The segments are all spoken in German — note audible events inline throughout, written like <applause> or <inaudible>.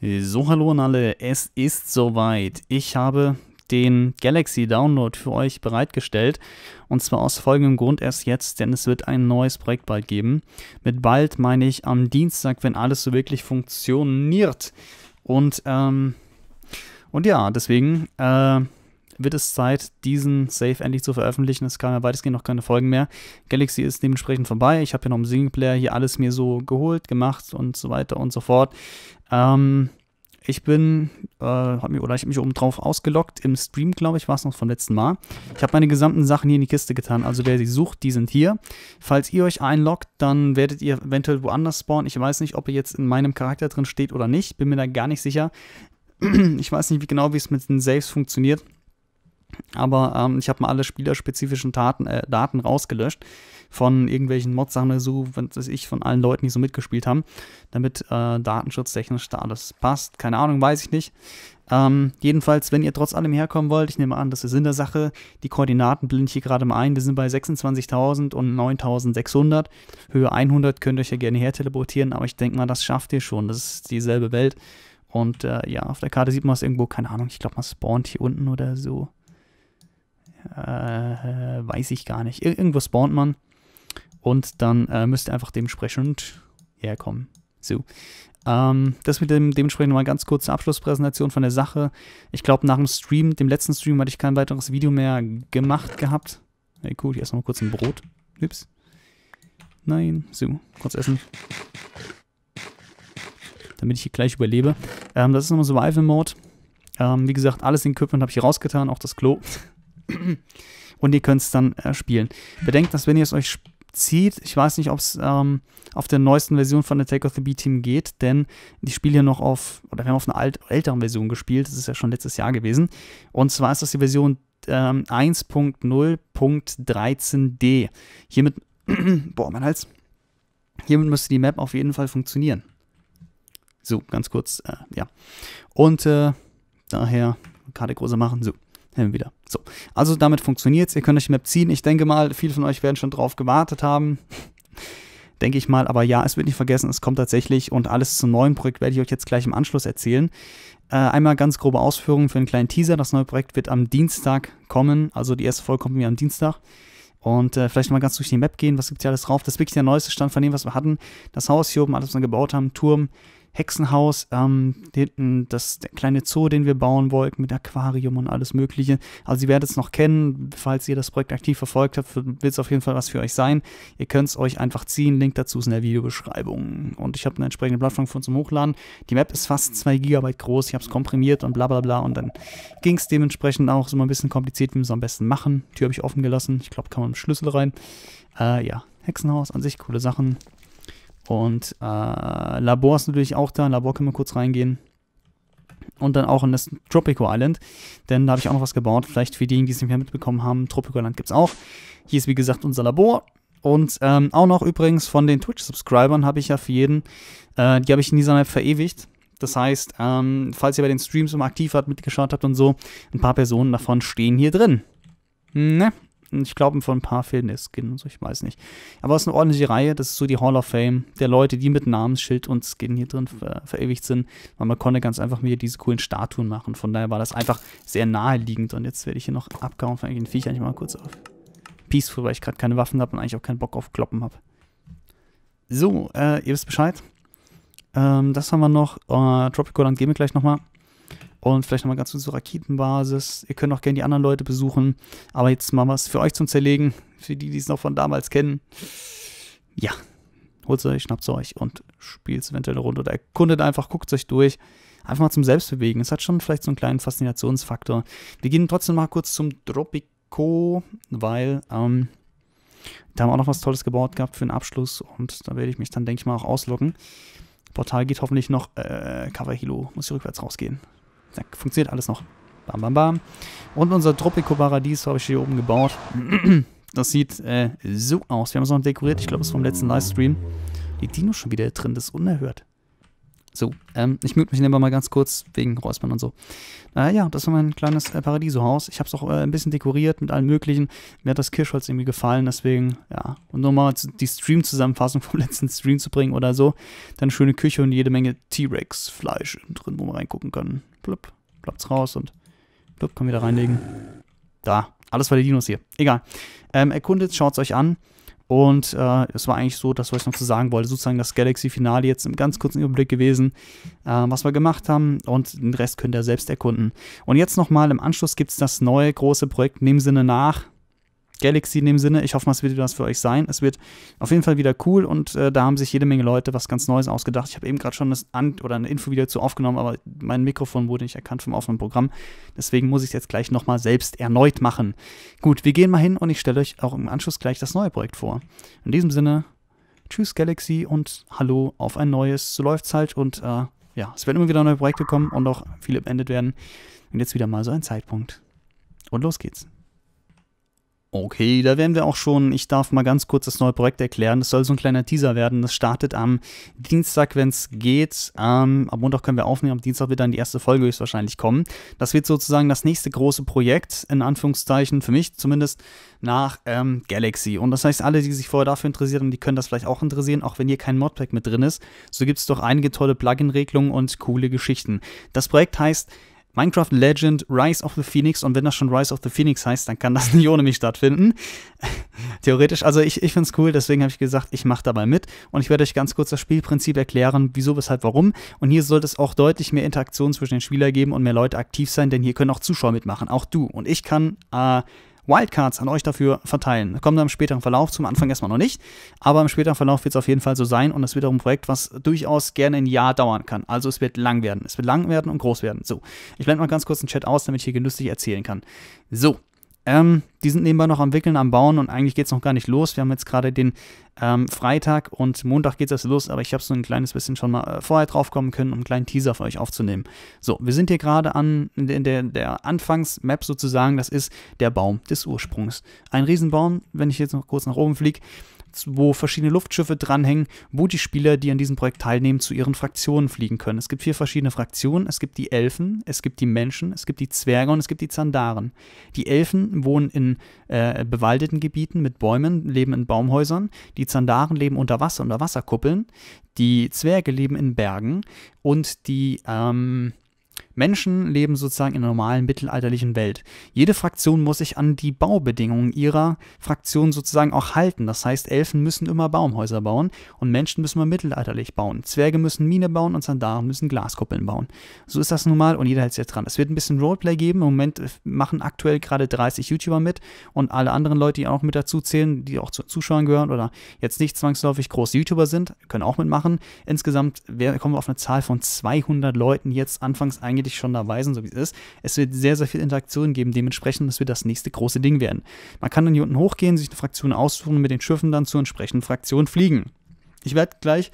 So, hallo an alle, es ist soweit. Ich habe den Galaxy Download für euch bereitgestellt. Und zwar aus folgendem Grund erst jetzt, denn es wird ein neues Projekt bald geben. Mit bald meine ich am Dienstag, wenn alles so wirklich funktioniert. Und, ähm, und ja, deswegen, äh, wird es Zeit, diesen Save endlich zu veröffentlichen. Es kam ja weitestgehend noch keine Folgen mehr. Galaxy ist dementsprechend vorbei. Ich habe hier noch im Singleplayer hier alles mir so geholt, gemacht und so weiter und so fort. Ähm, ich bin, äh, hab mich, oder ich habe mich oben drauf ausgelockt im Stream, glaube ich, war es noch vom letzten Mal. Ich habe meine gesamten Sachen hier in die Kiste getan. Also wer sie sucht, die sind hier. Falls ihr euch einloggt, dann werdet ihr eventuell woanders spawnen. Ich weiß nicht, ob ihr jetzt in meinem Charakter drin steht oder nicht. Bin mir da gar nicht sicher. <clears throat> ich weiß nicht wie genau, wie es mit den Saves funktioniert aber ähm, ich habe mal alle spielerspezifischen Taten, äh, Daten rausgelöscht von irgendwelchen Mod-Sachen oder so, was weiß ich, von allen Leuten, die so mitgespielt haben, damit äh, datenschutztechnisch da alles passt. Keine Ahnung, weiß ich nicht. Ähm, jedenfalls, wenn ihr trotz allem herkommen wollt, ich nehme an, das ist in der Sache. Die Koordinaten blende ich hier gerade mal ein. Wir sind bei 26.000 und 9.600. Höhe 100 könnt ihr euch ja gerne her teleportieren, aber ich denke mal, das schafft ihr schon. Das ist dieselbe Welt. Und äh, ja, auf der Karte sieht man es irgendwo, keine Ahnung, ich glaube, man spawnt hier unten oder so. Äh, weiß ich gar nicht. Ir irgendwo spawnt man. Und dann äh, ihr einfach dementsprechend herkommen. So. Ähm, das mit dem dementsprechend mal ganz kurze Abschlusspräsentation von der Sache. Ich glaube, nach dem Stream, dem letzten Stream, hatte ich kein weiteres Video mehr gemacht gehabt. Hey, cool, ich esse noch mal kurz ein Brot. Ups. Nein, so, kurz essen. Damit ich hier gleich überlebe. Ähm, das ist nochmal Survival Mode. Ähm, wie gesagt, alles in Equipment habe ich hier rausgetan, auch das Klo. <clears throat> und ihr könnt es dann äh, spielen. Bedenkt, dass wenn ihr es euch zieht, ich weiß nicht, ob es ähm, auf der neuesten Version von Attack of the B-Team geht, denn die spielen ja noch auf, oder wir haben auf einer alt, älteren Version gespielt, das ist ja schon letztes Jahr gewesen. Und zwar ist das die Version ähm, 1.0.13d. Hiermit, <clears throat> boah, mein Hals. Hiermit müsste die Map auf jeden Fall funktionieren. So, ganz kurz, äh, ja. Und äh, daher Karte größer machen, so wieder. So, also damit funktioniert es. Ihr könnt euch die Map ziehen. Ich denke mal, viele von euch werden schon drauf gewartet haben. <laughs> denke ich mal, aber ja, es wird nicht vergessen, es kommt tatsächlich und alles zum neuen Projekt werde ich euch jetzt gleich im Anschluss erzählen. Äh, einmal ganz grobe Ausführungen für einen kleinen Teaser. Das neue Projekt wird am Dienstag kommen, also die erste Folge kommt mir am Dienstag. Und äh, vielleicht mal ganz durch die Map gehen, was gibt es hier alles drauf. Das ist wirklich der neueste Stand von dem, was wir hatten. Das Haus hier oben, alles, was wir gebaut haben, Turm, Hexenhaus, ähm, hinten das der kleine Zoo, den wir bauen wollten, mit Aquarium und alles Mögliche. Also ihr werdet es noch kennen, falls ihr das Projekt aktiv verfolgt habt, wird es auf jeden Fall was für euch sein. Ihr könnt es euch einfach ziehen, Link dazu ist in der Videobeschreibung. Und ich habe eine entsprechende Plattform für uns zum Hochladen. Die Map ist fast 2 GB groß, ich habe es komprimiert und bla bla bla. Und dann ging es dementsprechend auch so ein bisschen kompliziert, wie wir es am besten machen. Tür habe ich offen gelassen, ich glaube, kann man mit Schlüssel rein. Äh, ja, Hexenhaus an sich, coole Sachen. Und äh, Labor ist natürlich auch da. Labor können wir kurz reingehen. Und dann auch in das Tropico Island. Denn da habe ich auch noch was gebaut. Vielleicht für diejenigen, die es nicht mehr mitbekommen haben. Tropico Island gibt es auch. Hier ist wie gesagt unser Labor. Und ähm, auch noch übrigens von den Twitch-Subscribern habe ich ja für jeden, äh, die habe ich in dieser Map verewigt. Das heißt, ähm, falls ihr bei den Streams immer aktiv wart, mitgeschaut habt und so, ein paar Personen davon stehen hier drin. Ne? Ich glaube, von ein paar fehlen der Skin und so, ich weiß nicht. Aber es ist eine ordentliche Reihe, das ist so die Hall of Fame der Leute, die mit Namensschild und Skin hier drin ver verewigt sind, weil man konnte ganz einfach mir diese coolen Statuen machen. Von daher war das einfach sehr naheliegend und jetzt werde ich hier noch abgehauen von den Viechern. Ich mal kurz auf Peaceful, weil ich gerade keine Waffen habe und eigentlich auch keinen Bock auf Kloppen habe. So, äh, ihr wisst Bescheid. Ähm, das haben wir noch. Äh, Tropico Land gehen wir gleich nochmal. Und vielleicht nochmal ganz kurz zur Raketenbasis. Ihr könnt auch gerne die anderen Leute besuchen. Aber jetzt mal was für euch zum Zerlegen, für die, die es noch von damals kennen. Ja, holt es euch, schnappt es euch und spielt es eventuell eine Runde oder erkundet einfach, guckt es euch durch. Einfach mal zum Selbstbewegen. Es hat schon vielleicht so einen kleinen Faszinationsfaktor. Wir gehen trotzdem mal kurz zum Dropico. weil ähm, da haben wir auch noch was Tolles gebaut gehabt für den Abschluss und da werde ich mich dann, denke ich mal, auch auslocken. Portal geht hoffentlich noch. Äh, Cover Hilo muss ich rückwärts rausgehen. Zack, funktioniert alles noch. Bam, bam, bam. Und unser Tropico-Paradies habe ich hier oben gebaut. <clears throat> Das sieht äh, so aus. Wir haben es noch dekoriert. Ich glaube, es ist vom letzten Livestream. Die Dino schon wieder drin. Das ist unerhört. So, ähm, ich mute mich immer mal ganz kurz wegen Räuspern und so. Äh, ja, das war mein kleines äh, Paradiso-Haus. Ich habe es auch äh, ein bisschen dekoriert mit allem Möglichen. Mir hat das Kirschholz irgendwie gefallen, deswegen, ja. Und nochmal die Stream-Zusammenfassung <laughs> vom letzten Stream zu bringen oder so. Dann schöne Küche und jede Menge T-Rex-Fleisch drin, wo wir reingucken können. Blub, ploppt's raus und blub, kann wieder reinlegen. Da, alles bei die Dinos hier. Egal. Ähm, erkundet, schaut's euch an. Und äh, es war eigentlich so, das, was ich noch zu sagen wollte, sozusagen das Galaxy-Finale jetzt im ganz kurzen Überblick gewesen, äh, was wir gemacht haben und den Rest könnt ihr selbst erkunden. Und jetzt nochmal im Anschluss gibt es das neue große Projekt in dem Sinne nach, Galaxy in dem Sinne. Ich hoffe mal, es wird wieder was für euch sein. Es wird auf jeden Fall wieder cool und äh, da haben sich jede Menge Leute was ganz Neues ausgedacht. Ich habe eben gerade schon das An oder eine Info wieder zu aufgenommen, aber mein Mikrofon wurde nicht erkannt vom offenen Programm. Deswegen muss ich es jetzt gleich nochmal selbst erneut machen. Gut, wir gehen mal hin und ich stelle euch auch im Anschluss gleich das neue Projekt vor. In diesem Sinne, tschüss Galaxy und hallo auf ein neues. So läuft's halt und äh, ja, es werden immer wieder neue Projekte kommen und auch viele beendet werden. Und jetzt wieder mal so ein Zeitpunkt. Und los geht's. Okay, da wären wir auch schon. Ich darf mal ganz kurz das neue Projekt erklären. Das soll so ein kleiner Teaser werden. Das startet am Dienstag, wenn es geht. Ähm, am Montag können wir aufnehmen. Am Dienstag wird dann die erste Folge höchstwahrscheinlich kommen. Das wird sozusagen das nächste große Projekt, in Anführungszeichen, für mich zumindest, nach ähm, Galaxy. Und das heißt, alle, die sich vorher dafür interessieren, die können das vielleicht auch interessieren, auch wenn hier kein Modpack mit drin ist. So gibt es doch einige tolle Plugin-Regelungen und coole Geschichten. Das Projekt heißt Minecraft Legend Rise of the Phoenix. Und wenn das schon Rise of the Phoenix heißt, dann kann das nicht ohne mich stattfinden. <laughs> Theoretisch. Also ich, ich finde es cool, deswegen habe ich gesagt, ich mache dabei mit. Und ich werde euch ganz kurz das Spielprinzip erklären, wieso, weshalb, warum. Und hier sollte es auch deutlich mehr Interaktion zwischen den Spielern geben und mehr Leute aktiv sein, denn hier können auch Zuschauer mitmachen. Auch du und ich kann äh, Wildcards an euch dafür verteilen. Das kommt dann im späteren Verlauf, zum Anfang erstmal noch nicht, aber im späteren Verlauf wird es auf jeden Fall so sein und das wird auch ein Projekt, was durchaus gerne ein Jahr dauern kann. Also es wird lang werden. Es wird lang werden und groß werden. So, ich blende mal ganz kurz den Chat aus, damit ich hier genüsslich erzählen kann. So, ähm, die sind nebenbei noch am Wickeln, am Bauen und eigentlich geht es noch gar nicht los. Wir haben jetzt gerade den ähm, Freitag und Montag geht es erst los, aber ich habe so ein kleines bisschen schon mal äh, vorher kommen können, um einen kleinen Teaser für euch aufzunehmen. So, wir sind hier gerade an in der, der Anfangsmap sozusagen, das ist der Baum des Ursprungs. Ein Riesenbaum, wenn ich jetzt noch kurz nach oben fliege, wo verschiedene Luftschiffe dranhängen, wo die Spieler, die an diesem Projekt teilnehmen, zu ihren Fraktionen fliegen können. Es gibt vier verschiedene Fraktionen. Es gibt die Elfen, es gibt die Menschen, es gibt die Zwerge und es gibt die Zandaren. Die Elfen wohnen in äh, bewaldeten Gebieten mit Bäumen, leben in Baumhäusern. Die Zandaren leben unter Wasser, unter Wasserkuppeln. Die Zwerge leben in Bergen und die ähm, Menschen leben sozusagen in einer normalen mittelalterlichen Welt. Jede Fraktion muss sich an die Baubedingungen ihrer Fraktion sozusagen auch halten. Das heißt, Elfen müssen immer Baumhäuser bauen und Menschen müssen mal mittelalterlich bauen. Zwerge müssen Mine bauen und Sandaren müssen Glaskuppeln bauen. So ist das normal und jeder hält sich dran. Es wird ein bisschen Roleplay geben. Im Moment äh, machen aktuell gerade 30 YouTuber mit und alle anderen Leute, die auch mit dazu zählen, die auch zu Zuschauern gehören oder jetzt nicht zwangsläufig große YouTuber sind, können auch mitmachen. Insgesamt kommen wir auf eine Zahl von 200 Leuten jetzt anfangs eigentlich ich schon weisen, so wie es ist. Es wird sehr, sehr viel Interaktion geben, dementsprechend, dass wir das nächste große Ding werden. Man kann dann hier unten hochgehen, sich eine Fraktion aussuchen und mit den Schiffen dann zur entsprechenden Fraktion fliegen. Ich werde gleich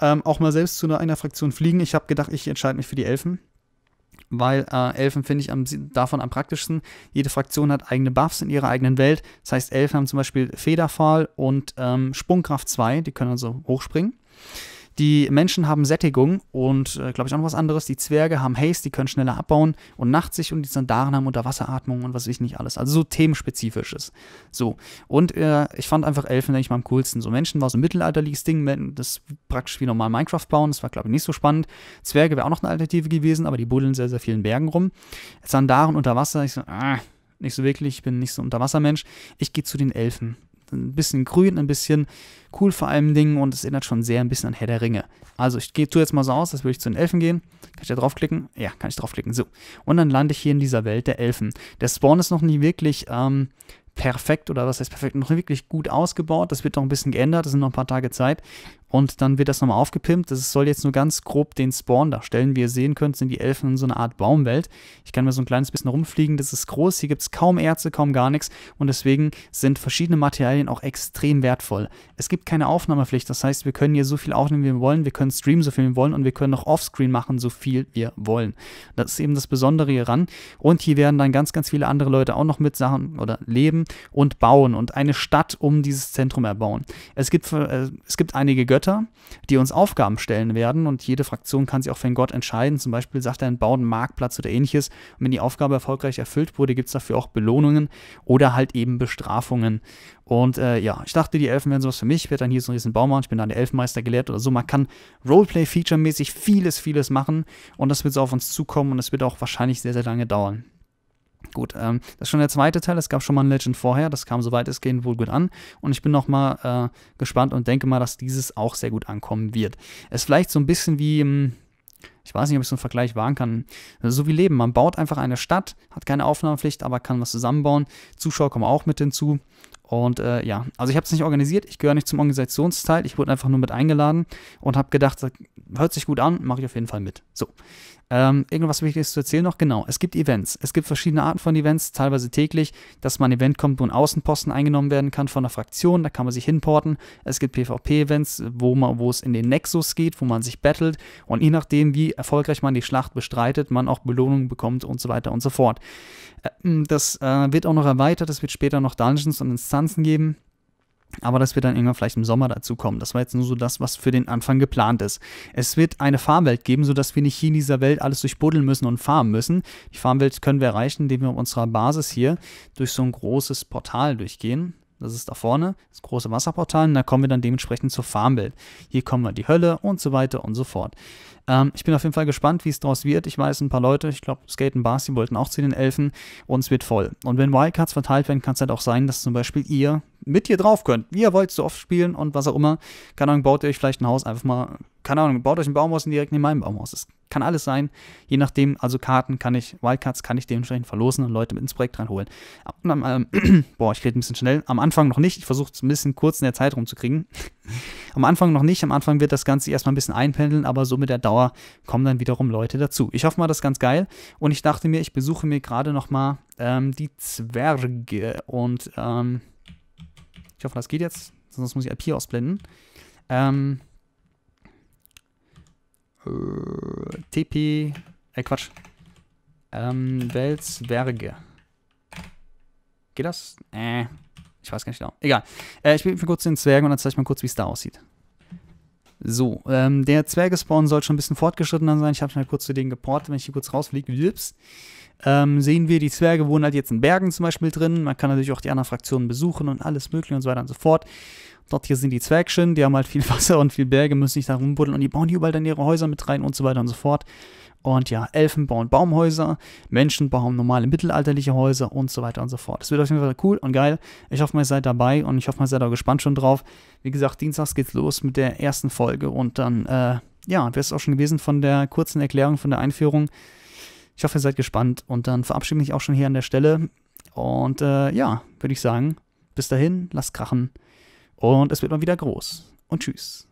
ähm, auch mal selbst zu einer Fraktion fliegen. Ich habe gedacht, ich entscheide mich für die Elfen weil äh, Elfen finde ich am, davon am praktischsten. Jede Fraktion hat eigene Buffs in ihrer eigenen Welt. Das heißt, Elfen haben zum Beispiel Federfall und ähm, Sprungkraft 2, die können also hochspringen. Die Menschen haben Sättigung und, äh, glaube ich, auch noch was anderes. Die Zwerge haben Haste, die können schneller abbauen und Nachtsicht und die Sandaren haben Unterwasseratmung und was weiß ich nicht alles. Also so themenspezifisches. So. Und äh, ich fand einfach Elfen, denke ich mal, am coolsten. So Menschen war so ein mittelalterliches Ding, das praktisch wie normal Minecraft bauen. Das war, glaube ich, nicht so spannend. Zwerge wäre auch noch eine Alternative gewesen, aber die buddeln sehr, sehr vielen Bergen rum. Sandaren unter Wasser, ich so, ah, nicht so wirklich, ich bin nicht so ein Unterwassermensch. Ich gehe zu den Elfen ein bisschen grün, ein bisschen cool vor allem Dingen und es erinnert schon sehr ein bisschen an Herr der Ringe. Also ich gehe tu jetzt mal so aus, als würde ich zu den Elfen gehen. Kann ich da draufklicken? Ja, kann ich draufklicken. So. Und dann lande ich hier in dieser Welt der Elfen. Der Spawn ist noch nie wirklich ähm, perfekt oder was heißt perfekt, noch wirklich gut ausgebaut. Das wird noch ein bisschen geändert, das sind noch ein paar Tage Zeit. Und dann wird das nochmal aufgepimpt. Das soll jetzt nur ganz grob den Spawn darstellen. Wie ihr sehen könnt, sind die Elfen in so einer Art Baumwelt. Ich kann mir so ein kleines bisschen rumfliegen. Das ist groß. Hier gibt es kaum Erze, kaum gar nichts. Und deswegen sind verschiedene Materialien auch extrem wertvoll. Es gibt keine Aufnahmepflicht. Das heißt, wir können hier so viel aufnehmen, wie wir wollen. Wir können streamen, so viel wir wollen. Und wir können noch offscreen machen, so viel wir wollen. Das ist eben das Besondere hieran. Und hier werden dann ganz, ganz viele andere Leute auch noch mit Sachen oder leben und bauen und eine Stadt um dieses Zentrum erbauen. Es gibt, äh, es gibt einige Götter, die uns Aufgaben stellen werden und jede Fraktion kann sich auch für einen Gott entscheiden. Zum Beispiel sagt er, bauen einen Marktplatz oder ähnliches. Und wenn die Aufgabe erfolgreich erfüllt wurde, gibt es dafür auch Belohnungen oder halt eben Bestrafungen. Und äh, ja, ich dachte, die Elfen wären sowas für mich. Ich werde dann hier so einen riesen Baum machen. Ich bin dann der Elfenmeister gelehrt oder so. Man kann Roleplay-Feature-mäßig vieles, vieles machen. Und das wird so auf uns zukommen und das wird auch wahrscheinlich sehr, sehr lange dauern. Gut, ähm, das ist schon der zweite Teil. Es gab schon mal ein Legend vorher. Das kam, soweit es gehen, wohl gut an. Und ich bin nochmal äh, gespannt und denke mal, dass dieses auch sehr gut ankommen wird. Es ist vielleicht so ein bisschen wie, hm, ich weiß nicht, ob ich so einen Vergleich wagen kann, so wie Leben. Man baut einfach eine Stadt, hat keine Aufnahmepflicht, aber kann was zusammenbauen. Zuschauer kommen auch mit hinzu. Und äh, ja, also ich habe es nicht organisiert, ich gehöre nicht zum Organisationsteil, ich wurde einfach nur mit eingeladen und habe gedacht, hört sich gut an, mache ich auf jeden Fall mit. So. Ähm, irgendwas Wichtiges zu erzählen noch? Genau, es gibt Events. Es gibt verschiedene Arten von Events, teilweise täglich, dass man ein Event kommt, wo ein Außenposten eingenommen werden kann von einer Fraktion, da kann man sich hinporten. Es gibt PvP-Events, wo, wo es in den Nexus geht, wo man sich battelt und je nachdem, wie erfolgreich man die Schlacht bestreitet, man auch Belohnungen bekommt und so weiter und so fort. Äh, mm, das äh, wird auch noch erweitert, es wird später noch Dungeons und Instanzen geben. Aber das wird dann irgendwann vielleicht im Sommer dazu kommen. Das war jetzt nur so das, was für den Anfang geplant ist. Es wird eine Farmwelt geben, sodass wir nicht hier in dieser Welt alles durchbuddeln müssen und farmen müssen. Die Farmwelt können wir erreichen, indem wir auf unserer Basis hier durch so ein großes Portal durchgehen. Das ist da vorne, das große Wasserportal, und da kommen wir dann dementsprechend zur Farmwelt. Hier kommen wir in die Hölle und so weiter und so fort. Ähm, ich bin auf jeden Fall gespannt, wie es draus wird. Ich weiß, ein paar Leute, ich glaube, Skaten und Barsi wollten auch zu den Elfen und es wird voll. Und wenn Wildcards verteilt werden, kann es halt auch sein, dass zum Beispiel ihr mit hier drauf könnt. Wie ihr wollt, so oft spielen und was auch immer. Keine Ahnung, baut ihr euch vielleicht ein Haus einfach mal keine Ahnung, baut euch ein Baumhaus und direkt neben meinem Baumhaus. Das kann alles sein. Je nachdem, also Karten kann ich, Wildcards kann ich dementsprechend verlosen und Leute mit ins Projekt reinholen. Am, am, ähm, <clears throat> boah, ich rede ein bisschen schnell. Am Anfang noch nicht. Ich versuche es ein bisschen kurz in der Zeit rumzukriegen. <laughs> Am Anfang noch nicht. Am Anfang wird das Ganze erstmal ein bisschen einpendeln, aber so mit der Dauer kommen dann wiederum Leute dazu. Ich hoffe mal, das ist ganz geil. Und ich dachte mir, ich besuche mir gerade nochmal ähm, die Zwerge. Und ähm, ich hoffe, das geht jetzt. Sonst muss ich IP ausblenden. Ähm, äh, TP. Ey, äh, Quatsch. Ähm, Welzwerge. Geht das? Äh. Ich weiß gar nicht genau. Egal. Äh, ich bin kurz den Zwergen und dann zeige ich mal kurz, wie es da aussieht. So, ähm, der Zwergespawn soll schon ein bisschen fortgeschrittener sein. Ich habe schon kurz zu denen geportet, wenn ich hier kurz rausfliege. Wips. Ähm, sehen wir, die Zwerge wohnen halt jetzt in Bergen zum Beispiel drin. Man kann natürlich auch die anderen Fraktionen besuchen und alles Mögliche und so weiter und so fort. Dort hier sind die Zwergschen, die haben halt viel <laughs> Wasser und viel Berge, müssen nicht da rumbuddeln und die bauen hier überall dann ihre Häuser mit rein und so weiter und so fort. Und ja, Elfen bauen Baumhäuser, Menschen bauen normale mittelalterliche Häuser und so weiter und so fort. Es wird auf jeden Fall cool und geil. Ich hoffe, ihr seid dabei und ich hoffe, ihr seid auch gespannt schon drauf. Wie gesagt, dienstags geht's los mit der ersten Folge und dann, äh, ja, wäre es auch schon gewesen von der kurzen Erklärung, von der Einführung. Ich hoffe, ihr seid gespannt und dann verabschiede ich mich auch schon hier an der Stelle. Und äh, ja, würde ich sagen, bis dahin, lasst krachen. Und es wird mal wieder groß. Und tschüss.